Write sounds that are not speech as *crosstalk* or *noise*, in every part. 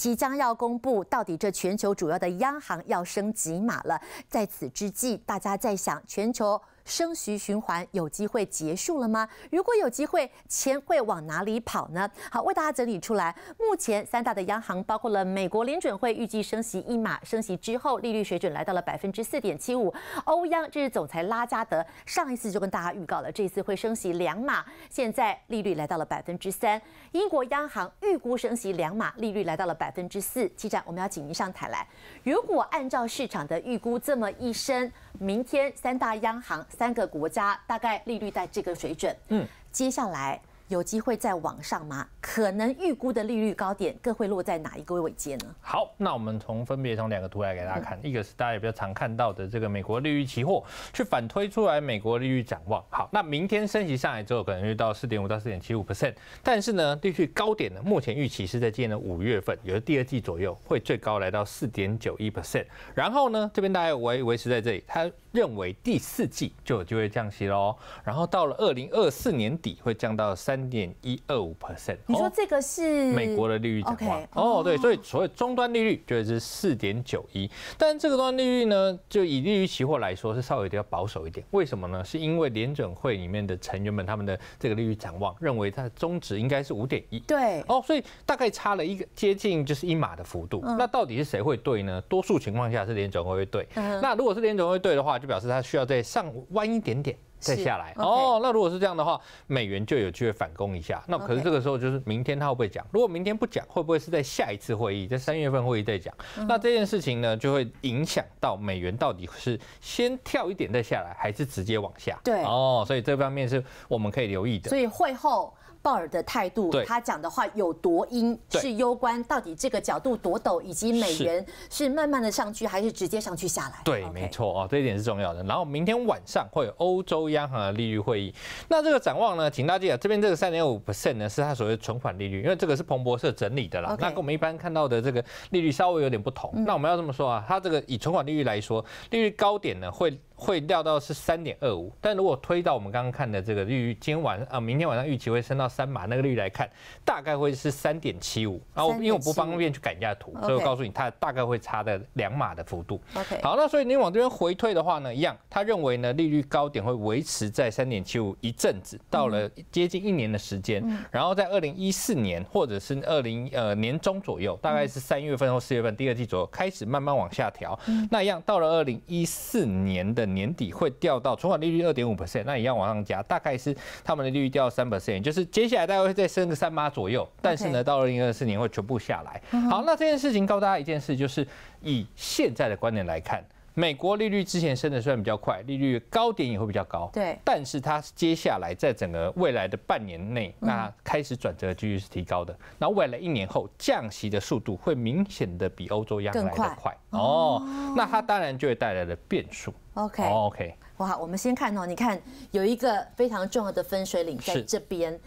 即将要公布，到底这全球主要的央行要升几码了？在此之际，大家在想全球。升息循环有机会结束了吗？如果有机会，钱会往哪里跑呢？好，为大家整理出来。目前三大的央行包括了美国联准会，预计升息一码，升息之后利率水准来到了百分之四点七五。欧央这是总裁拉加德上一次就跟大家预告了，这次会升息两码，现在利率来到了百分之三。英国央行预估升息两码，利率来到了百分之四。记展，我们要请您上台来。如果按照市场的预估，这么一升，明天三大央行。三个国家大概利率在这个水准，嗯，接下来有机会再往上吗？可能预估的利率高点各会落在哪一个位阶呢？好，那我们从分别从两个图来给大家看，一个是大家也比较常看到的这个美国利率期货，去反推出来美国利率展望。好，那明天升息上来之后，可能就到四点五到四点七五 percent，但是呢，利率高点呢，目前预期是在今年的五月份，也是第二季左右会最高来到四点九一 percent，然后呢，这边大家维维持在这里，他认为第四季就有机会降息喽，然后到了二零二四年底会降到三点一二五 percent。说这个是美国的利率展望哦，对，所以所谓终端利率就是四点九一，但这个端利率呢，就以利率期货来说是稍微的要保守一点，为什么呢？是因为联准会里面的成员们他们的这个利率展望认为它的中值应该是五点一，对，哦，所以大概差了一个接近就是一码的幅度，那到底是谁会对呢？多数情况下是联准会对，那如果是联准会对的话，就表示它需要再上弯一点点。再下来哦，那如果是这样的话，美元就有机会反攻一下。那可是这个时候就是明天他会不会讲？如果明天不讲，会不会是在下一次会议，在三月份会议再讲？那这件事情呢，就会影响到美元到底是先跳一点再下来，还是直接往下？对哦，所以这方面是我们可以留意的。所以会后。鲍尔的态度，他讲的话有多阴，是攸关，到底这个角度多陡，以及美元是慢慢的上去还是直接上去下来？对，没错啊，这一点是重要的。然后明天晚上会有欧洲央行的利率会议，那这个展望呢，请大家得这边这个三点五 percent 呢，是它所谓的存款利率，因为这个是彭博社整理的啦，那跟我们一般看到的这个利率稍微有点不同。那我们要这么说啊，它这个以存款利率来说，利率高点呢会。会掉到是三点二五，但如果推到我们刚刚看的这个利率，今晚啊，明天晚上预期会升到三码那个利率来看，大概会是三点七五。然后因为我不方便去改价图，所以我告诉你，它大概会差的两码的幅度。OK，好，那所以你往这边回退的话呢，一样，他认为呢利率高点会维持在三点七五一阵子，到了接近一年的时间，然后在二零一四年或者是二零呃年中左右，大概是三月份或四月份第二季左右开始慢慢往下调。那一样到了二零一四年的。年底会掉到存款利率二点五 percent，那一样往上加，大概是他们的利率掉到三 percent，就是接下来大概会再升个三八左右，但是呢，到二零二四年会全部下来。好，那这件事情告诉大家一件事，就是以现在的观点来看。美国利率之前升的虽然比较快，利率高点也会比较高，对。但是它接下来在整个未来的半年内，那开始转折的几率是提高的。那未来一年后降息的速度会明显的比欧洲央行来的快哦。那它当然就会带来了变数。OK OK，哇，我们先看哦，你看有一个非常重要的分水岭在这边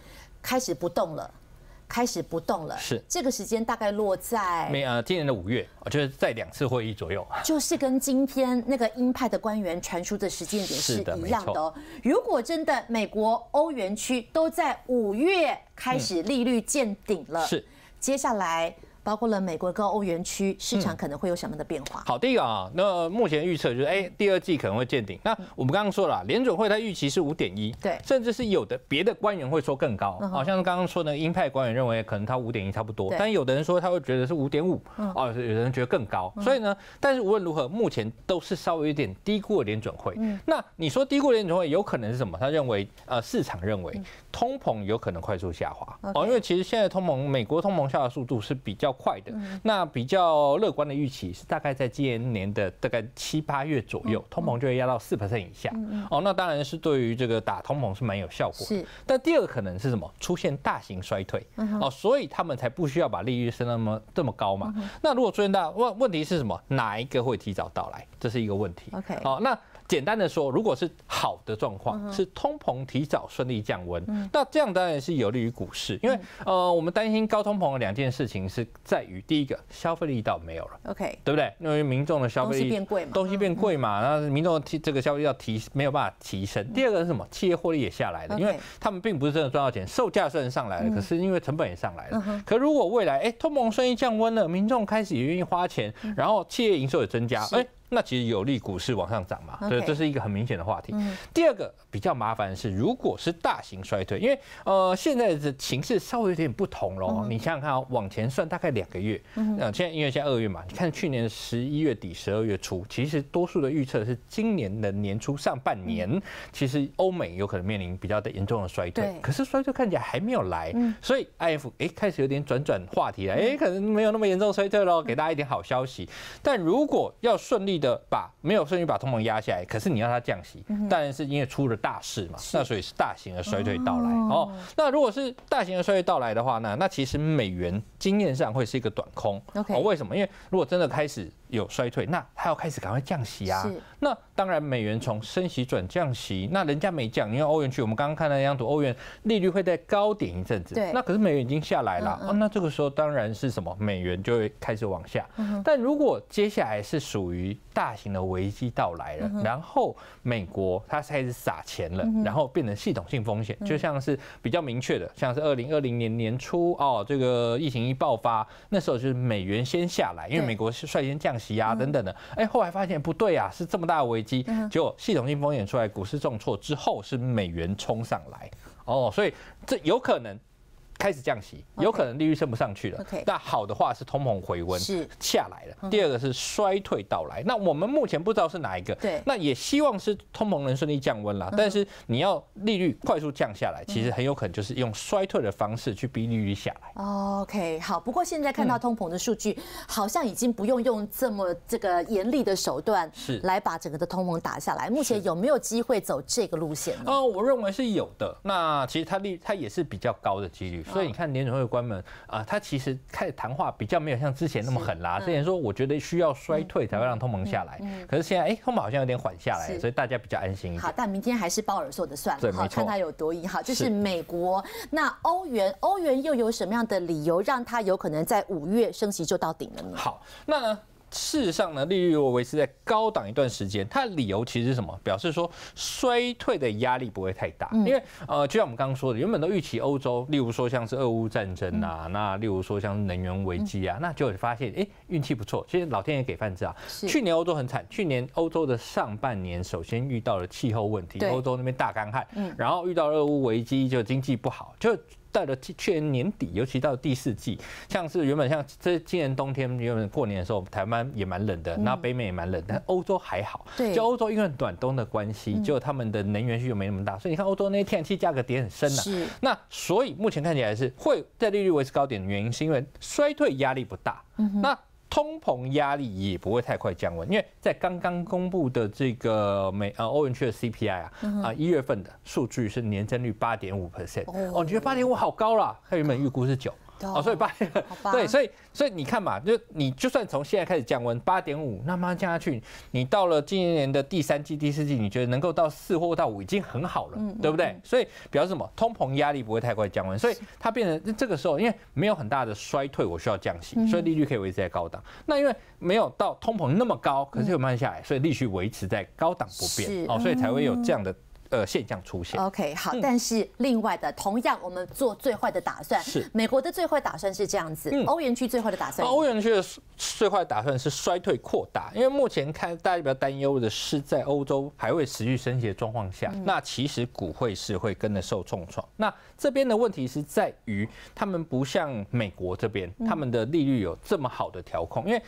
开始不动了。开始不动了，是这个时间大概落在没呃今年的五月，就是在两次会议左右，就是跟今天那个鹰派的官员传出的时间点是一样的哦。如果真的美国、欧元区都在五月开始利率见顶了，是接下来。包括了美国跟欧元区市场可能会有什么的变化？好，第一个啊，那目前预测就是，哎，第二季可能会见顶。那我们刚刚说了，联准会它预期是五点一，对，甚至是有的别的官员会说更高。好，像刚刚说那个鹰派官员认为可能他五点一差不多，但有的人说他会觉得是五点五，哦，有人觉得更高。所以呢，但是无论如何，目前都是稍微有点低估了联准会。那你说低估联准会有可能是什么？他认为，呃，市场认为通膨有可能快速下滑哦，因为其实现在通膨，美国通膨下的速度是比较。快的，那比较乐观的预期是大概在今年的大概七八月左右，通膨就会压到四百 t 以下。哦，那当然是对于这个打通膨是蛮有效果。是，但第二个可能是什么？出现大型衰退哦，所以他们才不需要把利率升那么这么高嘛。那如果出现大问问题是什么？哪一个会提早到来？这是一个问题。OK，好，那。简单的说，如果是好的状况，是通膨提早顺利降温，那这样当然是有利于股市，因为呃，我们担心高通膨的两件事情是在于，第一个，消费力到没有了，OK，对不对？因为民众的消费力变贵嘛，东西变贵嘛，那民众提这个消费要提没有办法提升。第二个是什么？企业获利也下来了，因为他们并不是真的赚到钱，售价虽然上来了，可是因为成本也上来了。可如果未来，哎，通膨顺利降温了，民众开始也愿意花钱，然后企业营收也增加，哎。那其实有利股市往上涨嘛，所以这是一个很明显的话题。第二个比较麻烦的是，如果是大型衰退，因为呃现在的形势稍微有点不同喽。你想想看啊，往前算大概两个月，那现在因为现在二月嘛，你看去年十一月底、十二月初，其实多数的预测是今年的年初上半年，其实欧美有可能面临比较的严重的衰退。对，可是衰退看起来还没有来，所以 I F 哎开始有点转转话题了，哎可能没有那么严重衰退喽，给大家一点好消息。但如果要顺利。记得把没有顺序把通膨压下来，可是你要它降息，当然是因为出了大事嘛。那所以是大型的衰退到来哦。那如果是大型的衰退到来的话呢，那其实美元经验上会是一个短空。哦，为什么？因为如果真的开始。有衰退，那他要开始赶快降息啊。那当然，美元从升息转降息，那人家没降，因为欧元区我们刚刚看那张图，欧元利率会在高点一阵子。对。那可是美元已经下来了哦，那这个时候当然是什么？美元就会开始往下。但如果接下来是属于大型的危机到来了，然后美国它开始撒钱了，然后变成系统性风险，就像是比较明确的，像是二零二零年年初哦，这个疫情一爆发，那时候就是美元先下来，因为美国是率先降息。息啊，等等的，哎，后来发现不对啊，是这么大的危机，结果系统性风险出来，股市重挫之后，是美元冲上来哦，所以这有可能。开始降息，有可能利率升不上去了。Okay, 那好的话是通膨回温是下来了。第二个是衰退到来。那我们目前不知道是哪一个。对。那也希望是通膨能顺利降温啦。但是你要利率快速降下来，其实很有可能就是用衰退的方式去逼利率下来。OK，好。不过现在看到通膨的数据，好像已经不用用这么这个严厉的手段是来把整个的通膨打下来。目前有没有机会走这个路线？哦，我认为是有的。那其实它利它也是比较高的几率。所以你看联准会官门啊，他其实开始谈话比较没有像之前那么狠啦。之前说我觉得需要衰退才会让通膨下来，可是现在哎，通膨好像有点缓下来，所以大家比较安心。好，但明天还是鲍尔说的算，对，没看他有多硬。好，就是美国那欧元，欧元又有什么样的理由让它有可能在五月升息就到顶了呢？好，那。呢？事实上呢，利率维持在高档一段时间，它的理由其实是什么？表示说衰退的压力不会太大，因为呃，就像我们刚刚说的，原本都预期欧洲，例如说像是俄乌战争啊，那例如说像能源危机啊，那就发现哎，运气不错，其实老天爷给饭吃啊。去年欧洲很惨，去年欧洲的上半年首先遇到了气候问题，欧洲那边大干旱，然后遇到俄乌危机，就经济不好，就。到了去年年底，尤其到第四季，像是原本像这今年冬天原本过年的时候，台湾也蛮冷的，那北美也蛮冷，但欧洲还好。对，就欧洲因为短冬的关系，就他们的能源需求没那么大，所以你看欧洲那些天然气价格跌很深呐。是。那所以目前看起来是会在利率维持高点的原因，是因为衰退压力不大。嗯哼。那。通膨压力也不会太快降温，因为在刚刚公布的这个美呃欧元区的 CPI 啊啊一月份的数据是年增率八点五 percent 哦，你觉得八点五好高了？他原本预估是九。哦，所以八 *laughs* 对，所以所以你看嘛，就你就算从现在开始降温八点五，那慢降下去，你到了今年的第三季、第四季，你觉得能够到四或到五已经很好了，对不对？所以，表示什么？通膨压力不会太快降温，所以它变成这个时候，因为没有很大的衰退，我需要降息，所以利率可以维持在高档。那因为没有到通膨那么高，可是又慢下来，所以利率维持在高档不变哦，所以才会有这样的。呃，现象出现。OK，好，但是另外的，同样我们做最坏的打算。是美国的最坏打算是这样子，欧元区最坏的打算。欧元区最坏打算是衰退扩大，因为目前看大家比较担忧的是，在欧洲还未持续升级的状况下，那其实股会是会跟着受重创。那这边的问题是在于，他们不像美国这边，他们的利率有这么好的调控，因为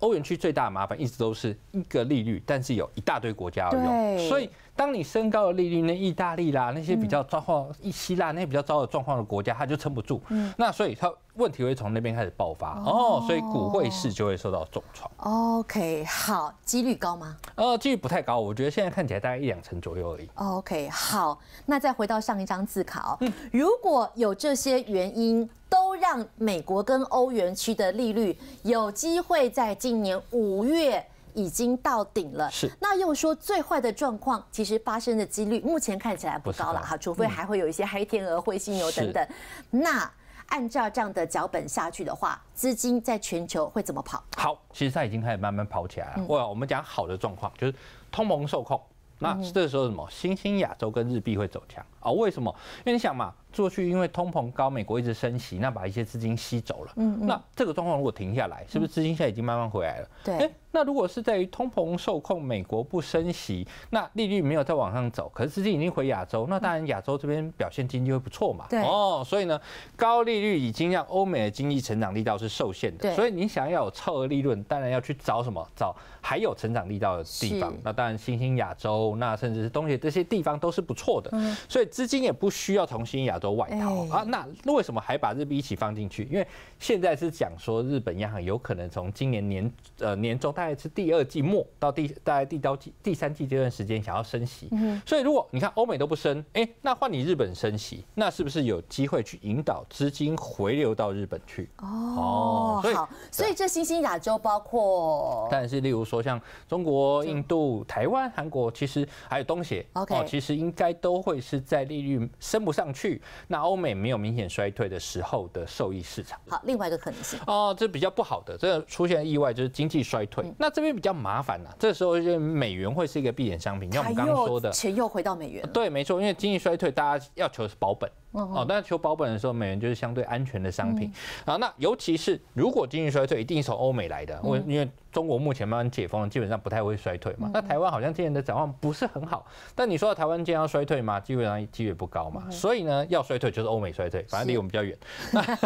欧元区最大麻烦一直都是一个利率，但是有一大堆国家要用，所以。当你升高的利率，那意大利啦，那些比较糟况，一希腊那些比较糟的状况的国家，它就撑不住，那所以它问题会从那边开始爆发哦，所以股汇市就会受到重创。OK，好，几率高吗？呃，几率不太高，我觉得现在看起来大概一两成左右而已。OK，好，那再回到上一张自考，嗯，如果有这些原因，都让美国跟欧元区的利率有机会在今年五月。已经到顶了，是。那又说最坏的状况，其实发生的几率目前看起来不高了哈，除非还会有一些黑天鹅、灰犀牛等等。那按照这样的脚本下去的话，资金在全球会怎么跑？好，其实它已经开始慢慢跑起来了。哇，我们讲好的状况就是通膨受控，那这时候什么？新兴亚洲跟日币会走强。啊，为什么？因为你想嘛，过去因为通膨高，美国一直升息，那把一些资金吸走了。嗯嗯。那这个状况如果停下来，是不是资金现在已经慢慢回来了？对。那如果是在于通膨受控，美国不升息，那利率没有再往上走，可是资金已经回亚洲，那当然亚洲这边表现经济会不错嘛。对。哦，所以呢，高利率已经让欧美的经济成长力道是受限的。所以你想要有超额利润，当然要去找什么？找还有成长力道的地方。那当然新兴亚洲，那甚至是东协这些地方都是不错的。嗯。所以。资金也不需要从新兴亚洲外逃啊，那为什么还把日币一起放进去？因为现在是讲说日本央行有可能从今年年呃年中，大概是第二季末到第大概第到季第三季这段时间想要升息，所以如果你看欧美都不升，哎，那换你日本升息，那是不是有机会去引导资金回流到日本去？哦，所以所以这新兴亚洲包括，但是例如说像中国、印度、台湾、韩国，其实还有东协，哦，其实应该都会是在。利率升不上去，那欧美没有明显衰退的时候的受益市场。好，另外一个可能性哦，这比较不好的，这出现意外就是经济衰退，那这边比较麻烦了。这时候就美元会是一个避险商品，像我们刚刚说的，钱又回到美元。对，没错，因为经济衰退，大家要求是保本。哦，那求保本的时候，美元就是相对安全的商品啊。那尤其是如果经济衰退，一定是从欧美来的。我因为中国目前慢慢解封，基本上不太会衰退嘛。那台湾好像今年的展望不是很好，但你说台湾今年要衰退吗？基本上几率不高嘛。所以呢，要衰退就是欧美衰退，反正离我们比较远。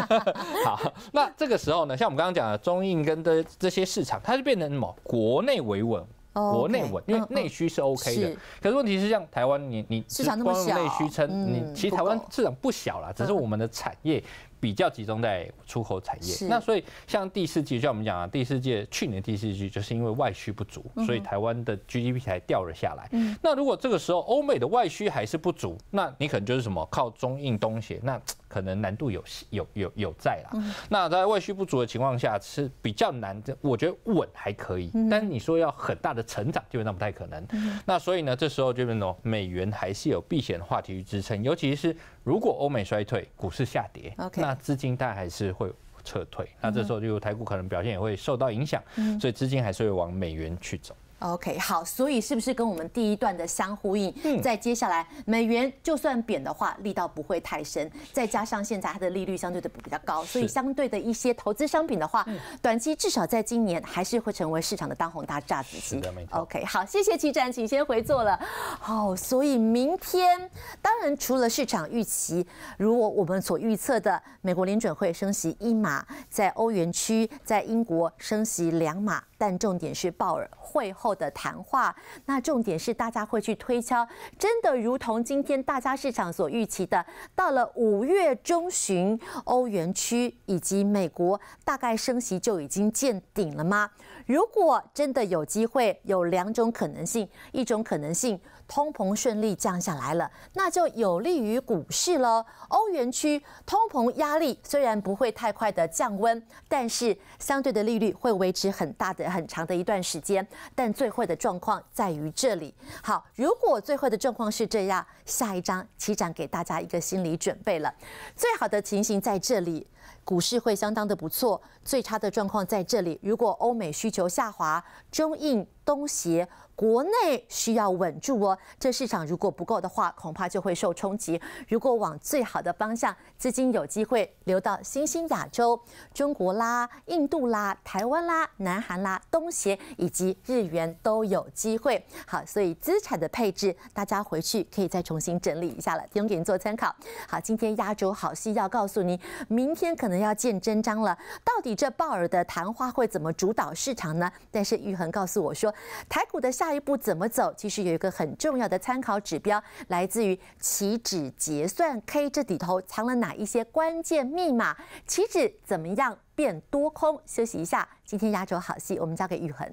*laughs* 好，那这个时候呢，像我们刚刚讲的中印跟的这些市场，它就变成什么国内维稳。国内稳，因为内需是 OK 的。可是问题是像台湾你你光用内需撑，你其实台湾市场不小了，只是我们的产业。比较集中在出口产业，那所以像第四季，就像我们讲啊，第四季去年第四季就是因为外需不足，所以台湾的 GDP 才掉了下来。那如果这个时候欧美的外需还是不足，那你可能就是什么靠中印东西，那可能难度有有有有在啦。那在外需不足的情况下是比较难的，我觉得稳还可以，但你说要很大的成长，基本上不太可能。那所以呢，这时候就变哦，美元还是有避险话题去支撑，尤其是。如果欧美衰退，股市下跌，那资金它还是会撤退，那这时候就台股可能表现也会受到影响，所以资金还是会往美元去走。OK，好，所以是不是跟我们第一段的相呼应？嗯。在接下来，美元就算贬的话，力道不会太深。再加上现在它的利率相对的比较高，所以相对的一些投资商品的话，短期至少在今年还是会成为市场的当红大炸子鸡。OK，好，谢谢气站，请先回座了。好，所以明天当然除了市场预期，如果我们所预测的美国联准会升息一码，在欧元区、在英国升息两码。但重点是鲍尔会后的谈话，那重点是大家会去推敲，真的如同今天大家市场所预期的，到了五月中旬，欧元区以及美国大概升息就已经见顶了吗？如果真的有机会，有两种可能性，一种可能性通膨顺利降下来了，那就有利于股市了。欧元区通膨压力虽然不会太快的降温，但是相对的利率会维持很大的。很长的一段时间，但最后的状况在于这里。好，如果最后的状况是这样，下一章即展给大家一个心理准备了。最好的情形在这里。股市会相当的不错，最差的状况在这里。如果欧美需求下滑，中印东协国内需要稳住哦。这市场如果不够的话，恐怕就会受冲击。如果往最好的方向，资金有机会流到新兴亚洲，中国啦、印度啦、台湾啦、南韩啦、东协以及日元都有机会。好，所以资产的配置，大家回去可以再重新整理一下了，提供给您做参考。好，今天压轴好戏要告诉您，明天可能。可能要见真章了，到底这鲍尔的谈话会怎么主导市场呢？但是玉恒告诉我说，台股的下一步怎么走，其实有一个很重要的参考指标，来自于期指结算 K，这里头藏了哪一些关键密码？期指怎么样变多空？休息一下，今天压轴好戏我们交给玉恒。